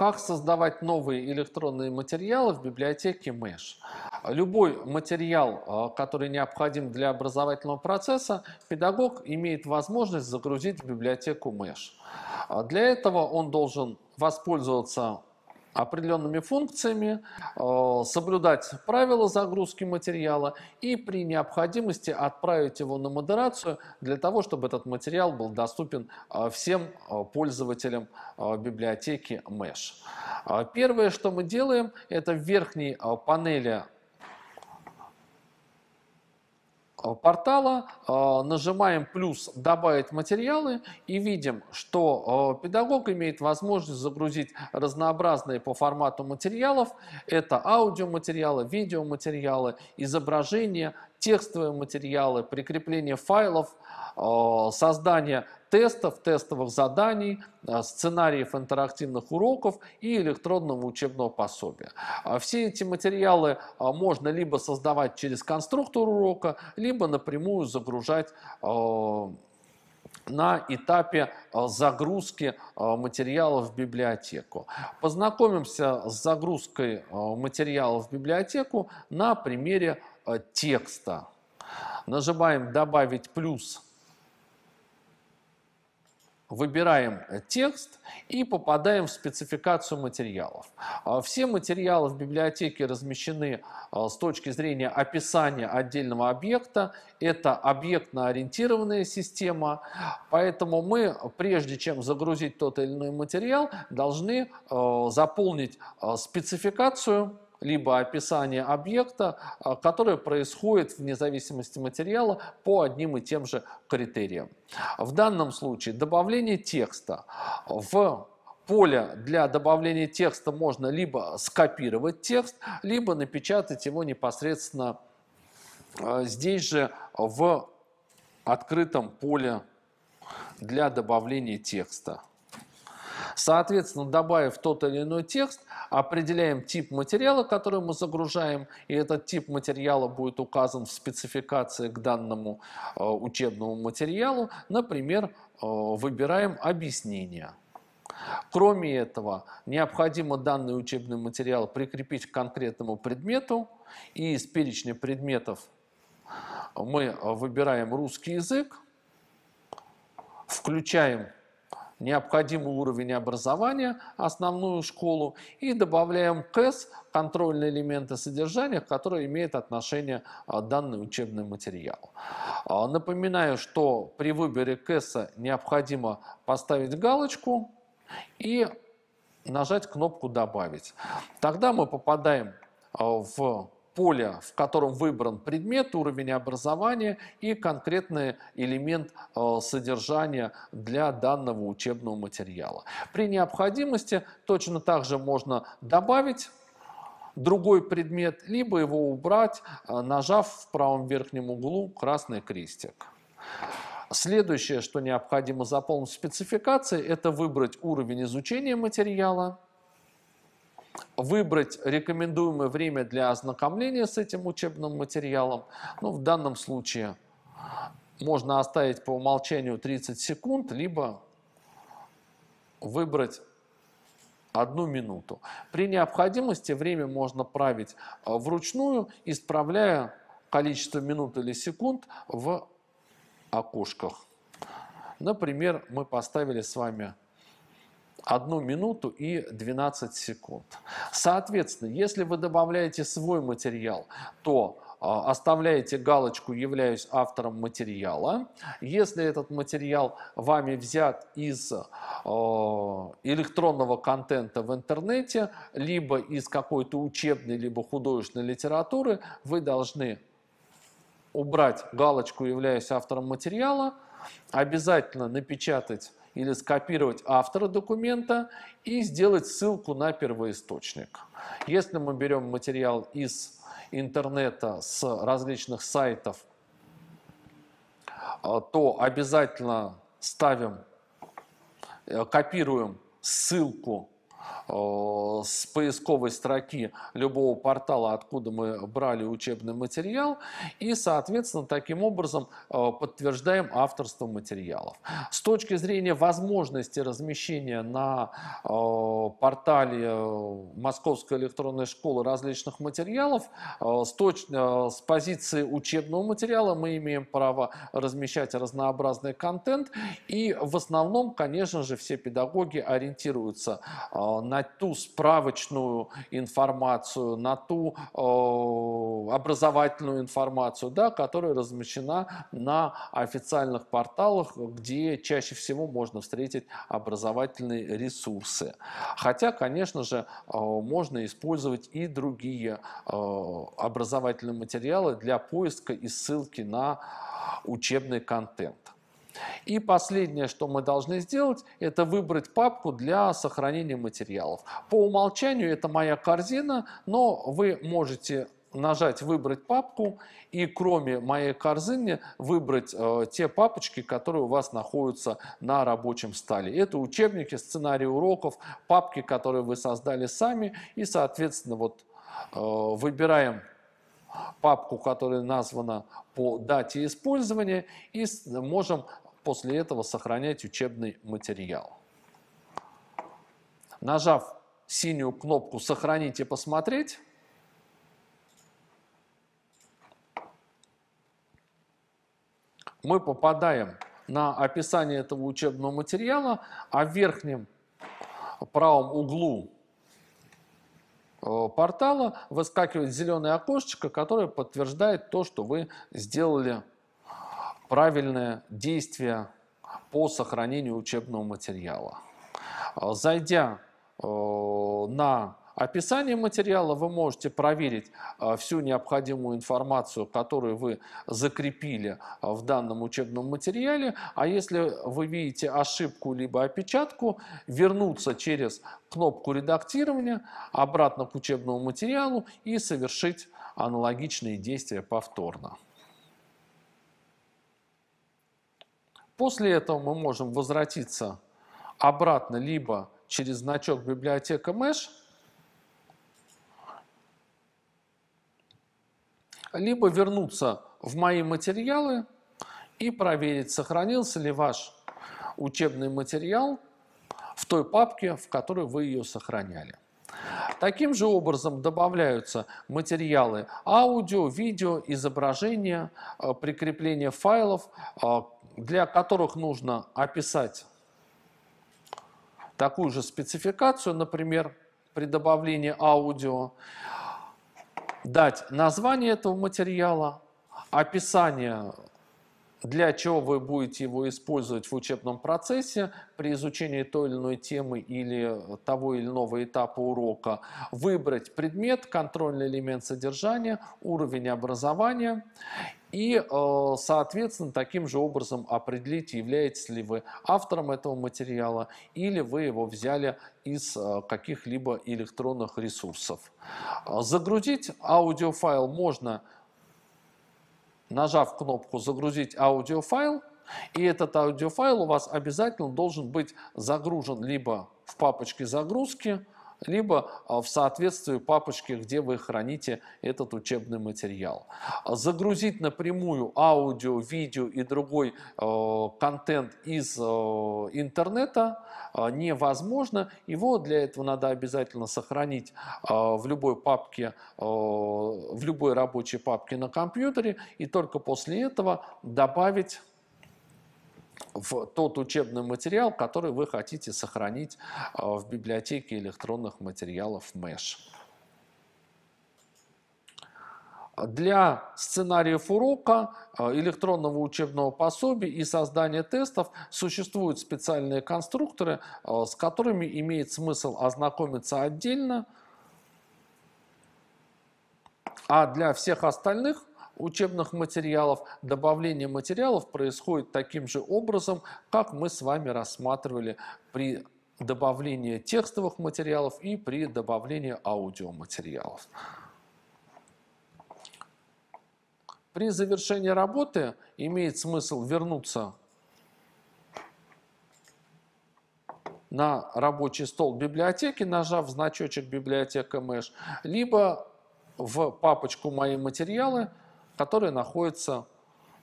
как создавать новые электронные материалы в библиотеке Mesh. Любой материал, а, который необходим для образовательного процесса, педагог имеет возможность загрузить в библиотеку Mesh. А для этого он должен воспользоваться определенными функциями, э, соблюдать правила загрузки материала и при необходимости отправить его на модерацию для того, чтобы этот материал был доступен э, всем э, пользователям библиотеки Mesh. Первое, что мы делаем, это в верхней панели Э, портала, э, нажимаем плюс «Добавить материалы» и видим, что э, педагог имеет возможность загрузить разнообразные по формату материалов. Это аудиоматериалы, видеоматериалы, изображения, текстовые материалы, прикрепление файлов, э, создание тестов, тестовых заданий, э, сценариев интерактивных уроков и электронного учебного пособия. Э, все эти материалы можно либо создавать через конструктор урока, либо напрямую загружать на этапе загрузки материалов в библиотеку. Познакомимся с загрузкой материалов в библиотеку на примере Э, текста. Нажимаем «Добавить плюс», выбираем э, текст и попадаем в спецификацию материалов. А, все материалы в библиотеке размещены а, с точки зрения описания отдельного объекта. Это объектно-ориентированная система, поэтому мы, прежде чем загрузить тот или иной материал, должны э, заполнить спецификацию либо описание объекта, а, которое происходит вне зависимости материала по одним и тем же критериям. В данном случае добавление текста в поле для добавления текста можно либо скопировать текст, либо напечатать его непосредственно а, здесь же в открытом поле для добавления текста. Соответственно, добавив тот или иной текст, определяем тип материала, который мы загружаем, и этот тип материала будет указан в спецификации к данному э, учебному материалу. Например, э, выбираем объяснение. Кроме этого, необходимо данный учебный материал прикрепить к конкретному предмету, и из перечня предметов мы э, выбираем русский язык, включаем необходимый уровень образования, основную школу, и добавляем КЭС, контрольные элементы содержания, которые имеют отношение а, данный учебный материал. А, напоминаю, что при выборе КЭСа необходимо поставить галочку и нажать кнопку «Добавить». Тогда мы попадаем а, в поле, в котором выбран предмет, уровень образования и конкретный элемент э, содержания для данного учебного материала. При необходимости точно так же можно добавить другой предмет, либо его убрать, э, нажав в правом верхнем углу красный крестик. Следующее, что необходимо заполнить в спецификации, это выбрать уровень изучения материала – выбрать рекомендуемое время для ознакомления с этим учебным материалом. Ну, в данном случае можно оставить по умолчанию 30 секунд, либо выбрать одну минуту. При необходимости время можно править а, вручную, исправляя количество минут или секунд в окошках. Например, мы поставили с вами 1 минуту и 12 секунд. Соответственно, если вы добавляете свой материал, то а, оставляете галочку «Являюсь автором материала». Если этот материал вами взят из а, электронного контента в интернете, либо из какой-то учебной, либо художественной литературы, вы должны убрать галочку «Являюсь автором материала», обязательно напечатать или скопировать автора документа и сделать ссылку на первоисточник. Если мы берем материал из интернета, с различных сайтов, а, то обязательно ставим, э, копируем ссылку Э, с поисковой строки любого портала, откуда мы брали учебный материал, и, соответственно, таким образом э, подтверждаем авторство материалов. С точки зрения возможности размещения на э, портале Московской электронной школы различных материалов, с, точ... с позиции учебного материала мы имеем право размещать разнообразный контент, и в основном, конечно же, все педагоги ориентируются на на ту справочную информацию, на ту э, образовательную информацию, да, которая размещена на официальных порталах, где чаще всего можно встретить образовательные ресурсы. Хотя, конечно же, э, можно использовать и другие э, образовательные материалы для поиска и ссылки на учебный контент. И последнее, что мы должны сделать, это выбрать папку для сохранения материалов. По умолчанию это моя корзина, но вы можете нажать «Выбрать папку» и кроме моей корзины выбрать э, те папочки, которые у вас находятся на рабочем столе. Это учебники, сценарии уроков, папки, которые вы создали сами и, соответственно, вот э, выбираем папку, которая названа по дате использования, и можем после этого сохранять учебный материал. Нажав синюю кнопку «Сохранить и посмотреть», мы попадаем на описание этого учебного материала, а в верхнем правом углу Э, портала выскакивает зеленое окошечко, которое подтверждает то, что вы сделали правильное действие по сохранению учебного материала. Э, зайдя э, на Описание материала вы можете проверить а, всю необходимую информацию, которую вы закрепили а, в данном учебном материале. А если вы видите ошибку либо опечатку, вернуться через кнопку редактирования обратно к учебному материалу и совершить аналогичные действия повторно. После этого мы можем возвратиться обратно либо через значок библиотека Mesh – либо вернуться в мои материалы и проверить, сохранился ли ваш учебный материал в той папке, в которой вы ее сохраняли. Таким же образом добавляются материалы аудио, видео, изображения, э, прикрепление файлов, э, для которых нужно описать такую же спецификацию, например, при добавлении аудио, дать название этого материала, описание для чего вы будете его использовать в учебном процессе при изучении той или иной темы или того или иного этапа урока, выбрать предмет, контрольный элемент содержания, уровень образования и, э, соответственно, таким же образом определить, являетесь ли вы автором этого материала или вы его взяли из э, каких-либо электронных ресурсов. Э, загрузить аудиофайл можно – нажав кнопку «Загрузить аудиофайл», и этот аудиофайл у вас обязательно должен быть загружен либо в папочке загрузки, либо а, в соответствии папочки, где вы храните этот учебный материал. Загрузить напрямую аудио, видео и другой э, контент из э, интернета э, невозможно. Его для этого надо обязательно сохранить в любой папке, в любой рабочей папке на компьютере и только после этого добавить в тот учебный материал, который вы хотите сохранить а, в библиотеке электронных материалов МЭШ. Для сценариев урока, а, электронного учебного пособия и создания тестов существуют специальные конструкторы, а, с которыми имеет смысл ознакомиться отдельно, а для всех остальных учебных материалов, добавление материалов происходит таким же образом, как мы с вами рассматривали при добавлении текстовых материалов и при добавлении аудиоматериалов. При завершении работы имеет смысл вернуться на рабочий стол библиотеки, нажав значочек библиотека МЭШ, либо в папочку «Мои материалы» которые находятся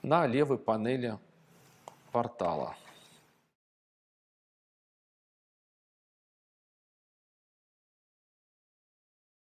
на левой панели портала.